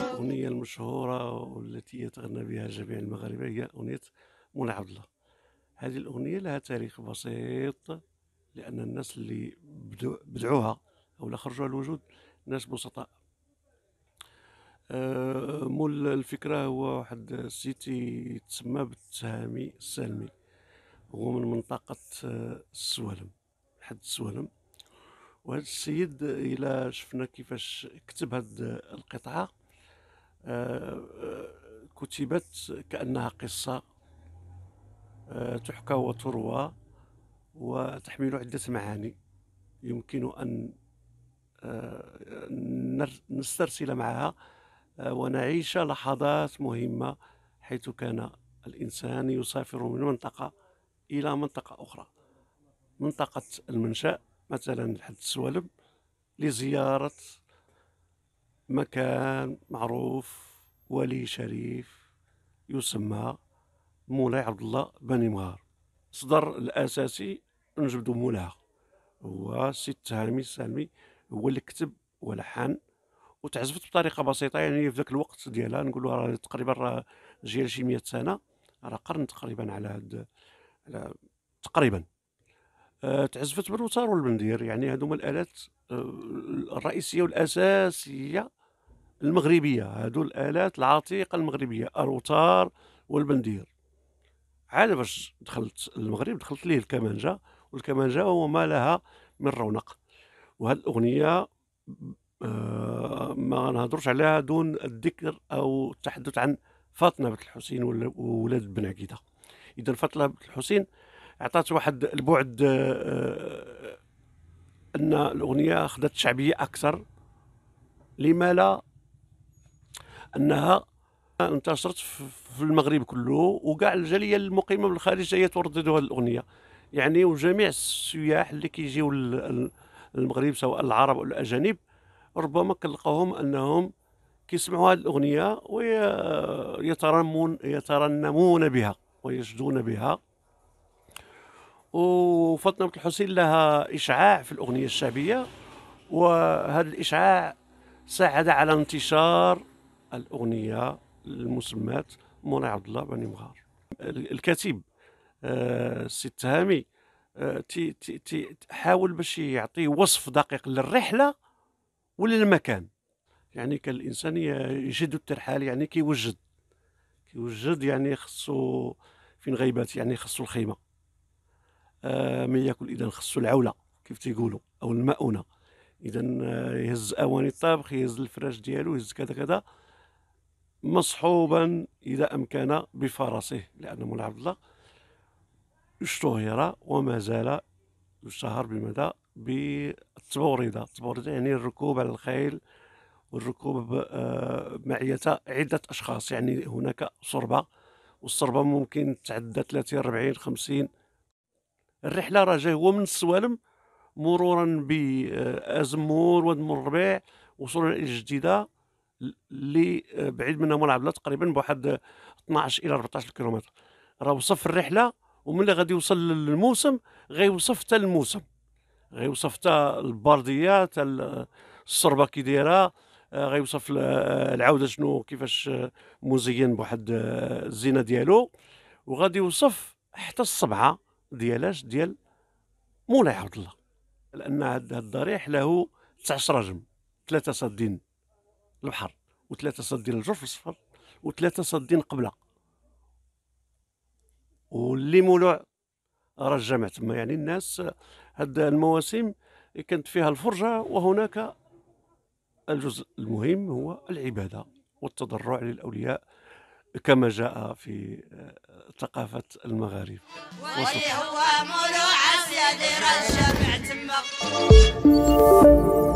الأغنية المشهورة والتي يتغنى بها جميع المغاربة هي أغنية مولى عبد الله هذه الأغنية لها تاريخ بسيط لأن الناس اللي بدعوها أو خرجوها الوجود ناس بسطاء آه، مول الفكرة هو واحد سيتي تسمى بالتهامي السالمي هو من منطقة السوالم آه، حد السوالم وهذا السيد إلى شفنا كيفاش كتب هذه القطعة آه، آه، كتبت كأنها قصة تحكى وتروى وتحمل عدة معاني يمكن أن نسترسل معها ونعيش لحظات مهمة حيث كان الإنسان يسافر من منطقة الى منطقه اخرى منطقه المنشا مثلا لحد السوالب لزياره مكان معروف ولي شريف يسمى مولاي عبد الله بني مغار صدر الاساسي نجبدو مولاه هو سيد التهامي السالمي هو اللي كتب ولحن وتعزفت بطريقه بسيطه يعني في ذاك الوقت ديالها نقولوا راه تقريبا راه جيل شي 100 سنه راه قرن تقريبا على هاد تقريبا آه، تعزفت بالوتار والبندير يعني هذوما الالات آه، الرئيسيه والاساسيه المغربيه هذو الالات العتيقه المغربيه الوتار والبندير عاد باش دخلت المغرب دخلت ليه الكمانجه والكمانجه وما لها من رونق وهذه الاغنيه آه، ما غنهضرش عليها دون الذكر او التحدث عن فاطمه بنت الحسين وولاد بن عقيده اذا الفتله الحسين اعطات واحد البعد آه، آه، ان الاغنيه اخذت شعبيه اكثر لما لا انها انتشرت في المغرب كله وكاع الجاليه المقيمه بالخارج هي تردد هذه الاغنيه يعني وجميع السياح اللي كيجيو للمغرب سواء العرب او الاجانب ربما كنلقاهم انهم كيسمعوا هذه الاغنيه ويترنمون يترنمون بها ويشدون بها وفاطمة الحسين لها إشعاع في الأغنية الشعبية وهذا الإشعاع ساعد على انتشار الأغنية المسماة مولاي عبد الله بن مغار الكاتب آه، السيد هامي التهامي تي تي تي حاول باش يعطي وصف دقيق للرحله وللمكان يعني كان الانسان يجد الترحال يعني كيوجد يوجد يعني خصو فين غيبات يعني خصو الخيمه آه من ياكل اذا خصو العوله كيف تيقولوا او المؤونه اذا آه، يهز اواني الطبخ يهز الفراش ديالو يهز كذا كذا مصحوبا اذا امكن بفرسه لان مولا عبد الله اشتهر وما زال يشتهر بماذا بالتبوريده التبوريده يعني الركوب على الخيل والركوب آه، معية عدة أشخاص يعني هناك صربة والصربة ممكن تعدى 30 40 50 الرحلة راه جاي هو من السوالم مرورا بأزمور آه، واد الربيع وصولا إلى الجديدة اللي آه، بعيد منها ملعبلة تقريبا بواحد 12 إلى 14 كيلومتر راه وصف الرحلة وملي غادي يوصل للموسم غيوصف حتى الموسم غيوصف حتى البردية حتى الصربة كي دايره آه، غيوصف آه، العوده شنو كيفاش آه، مزين بواحد الزينه ديالو وغادي يوصف حتى الصبعه ديالاش ديال مولاي عبد الله لان هذا الضريح له 19 رجم ثلاثه صادين البحر وثلاثه صادين الجرف الصفر وثلاثه صادين قبله واللي مولع راه تما يعني الناس هاد المواسم كانت فيها الفرجه وهناك الجزء المهم هو العبادة والتضرع للأولياء كما جاء في آه، ثقافة المغارب